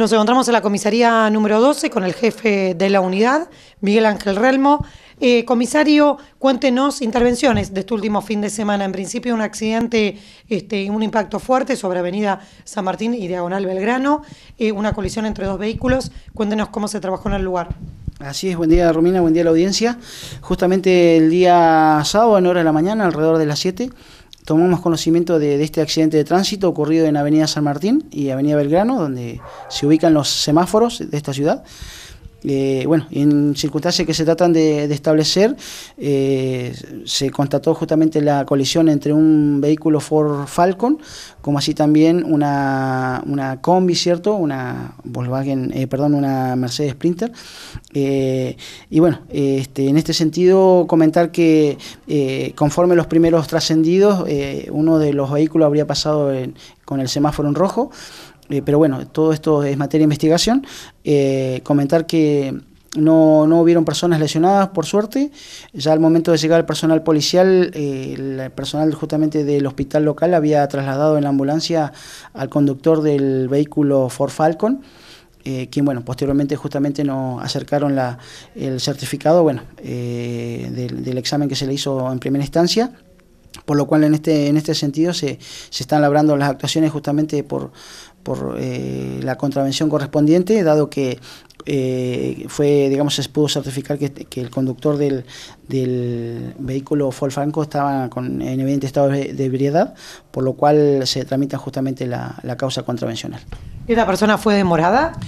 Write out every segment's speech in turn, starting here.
Nos encontramos en la comisaría número 12 con el jefe de la unidad, Miguel Ángel Relmo. Eh, comisario, cuéntenos intervenciones de este último fin de semana. En principio, un accidente, este, un impacto fuerte sobre Avenida San Martín y Diagonal Belgrano, eh, una colisión entre dos vehículos. Cuéntenos cómo se trabajó en el lugar. Así es, buen día Romina, buen día a la audiencia. Justamente el día sábado, en hora de la mañana, alrededor de las 7, tomamos conocimiento de, este accidente de tránsito ocurrido en Avenida San Martín y Avenida Belgrano, donde se ubican los semáforos de esta ciudad. Eh, bueno, en circunstancias que se tratan de, establecer, eh, se constató justamente la colisión entre un vehículo Ford Falcon, como así también una, una combi, ¿cierto? Una Volkswagen, eh, perdón, una Mercedes Sprinter. y bueno, este, en este sentido, comentar que conforme los primeros trascendidos, uno de los vehículos habría pasado con el semáforo en rojo. Eh, pero bueno, todo esto es materia de investigación. Eh, comentar que no, no, hubieron personas lesionadas, por suerte. Ya al momento de llegar el personal policial, eh, el personal justamente del hospital local había trasladado en la ambulancia al conductor del vehículo Ford Falcon. quien bueno, posteriormente justamente nos acercaron la, el certificado bueno, del examen que se le hizo en primera instancia por lo cual en este, en este sentido se, se están labrando las actuaciones justamente por, por eh, la contravención correspondiente, dado que eh, fue, digamos, se pudo certificar que, el conductor del, vehículo Folfranco estaba con, en evidente estado de, de ebriedad, por lo cual se tramita justamente la, la causa contravencional. ¿Esta persona fue demorada?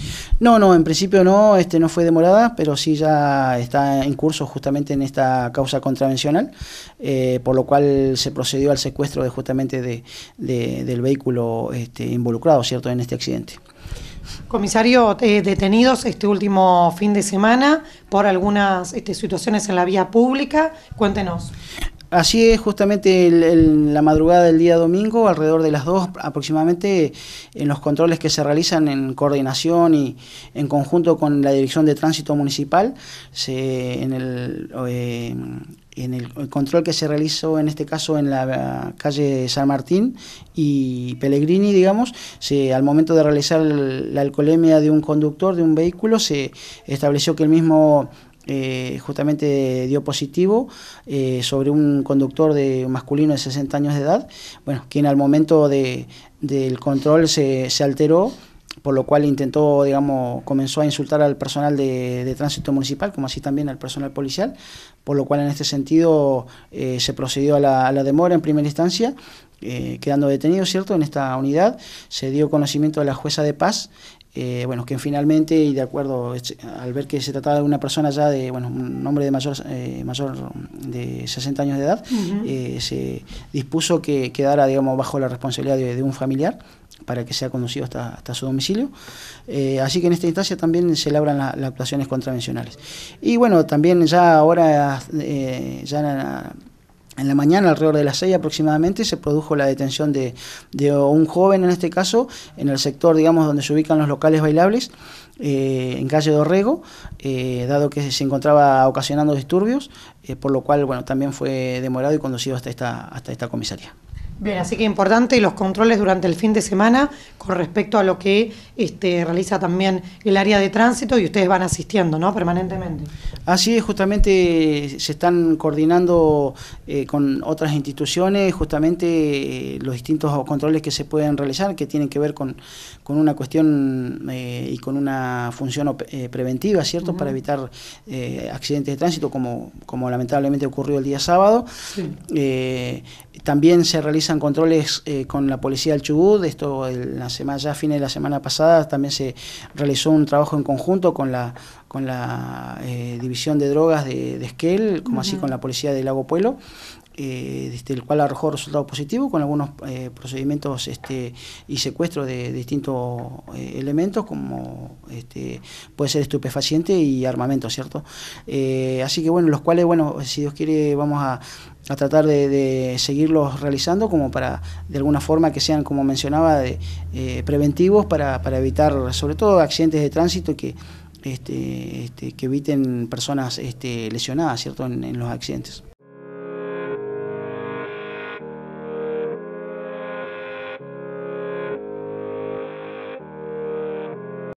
No, no, en principio no, este no fue demorada, pero sí ya está en curso justamente en esta causa contravencional, eh, por lo cual se procedió al secuestro de justamente de, del vehículo este, involucrado, ¿cierto?, en este accidente. Comisario, eh, detenidos este último fin de semana por algunas este, situaciones en la vía pública. Cuéntenos. Así es, justamente en la madrugada del día domingo, alrededor de las 2 aproximadamente, en los controles que se realizan en coordinación y en conjunto con la Dirección de Tránsito Municipal, en, el, eh, en el control que se realizó en este caso en la eh, calle San Martín y Pellegrini, digamos, se, al momento de realizar la alcoholemia de un conductor de un vehículo, se estableció que el mismo eh, justamente dio positivo eh, sobre un conductor de masculino de 60 años de edad, bueno, quien al momento de, del control se, se alteró por lo cual intentó, digamos, comenzó a insultar al personal de, tránsito municipal, como así también al personal policial, por lo cual en este sentido eh, se procedió a la, demora en primera instancia, quedando detenido, ¿cierto?, en esta unidad. Se dio conocimiento a la jueza de paz eh, bueno, que finalmente, y de acuerdo, al ver que se trataba de una persona ya de, bueno, un hombre de mayor, eh, mayor de 60 años de edad, eh, se dispuso que quedara, digamos, bajo la responsabilidad de, un familiar para que sea conducido hasta, su domicilio. así que en esta instancia también se labran las actuaciones contravencionales. Y bueno, también ya ahora, ya... En la mañana, alrededor de las 6 aproximadamente, se produjo la detención de, un joven, en este caso, en el sector, digamos, donde se ubican los locales bailables, eh, en calle Dorrego, eh, dado que se encontraba ocasionando disturbios, eh, por lo cual, bueno, también fue demorado y conducido hasta esta, hasta esta comisaría. Bien, así que importante los controles durante el fin de semana con respecto a lo que este, realiza también el área de tránsito y ustedes van asistiendo, ¿no? Permanentemente. Así es, justamente se están coordinando eh, con otras instituciones, justamente eh, los distintos controles que se pueden realizar, que tienen que ver con, con una cuestión eh, y con una función preventiva, ¿cierto? Para evitar accidentes de tránsito, como, como lamentablemente ocurrió el día sábado. Sí. También se realizan controles eh, con la policía del Chubut. Esto la semana, ya a fines de la semana pasada también se realizó un trabajo en conjunto con la, con la eh, división de drogas de, Esquel, como así con la policía del Lago Pueblo eh, este, el cual arrojó resultados positivo con algunos eh, procedimientos este, y secuestro de, distintos eh, elementos, como este, puede ser estupefaciente y armamento, ¿cierto? Eh, así que bueno, los cuales, bueno, si Dios quiere, vamos a, tratar de, seguirlos realizando como para de alguna forma que sean como mencionaba preventivos para, evitar sobre todo accidentes de tránsito que, eviten personas lesionadas ¿cierto? en los accidentes.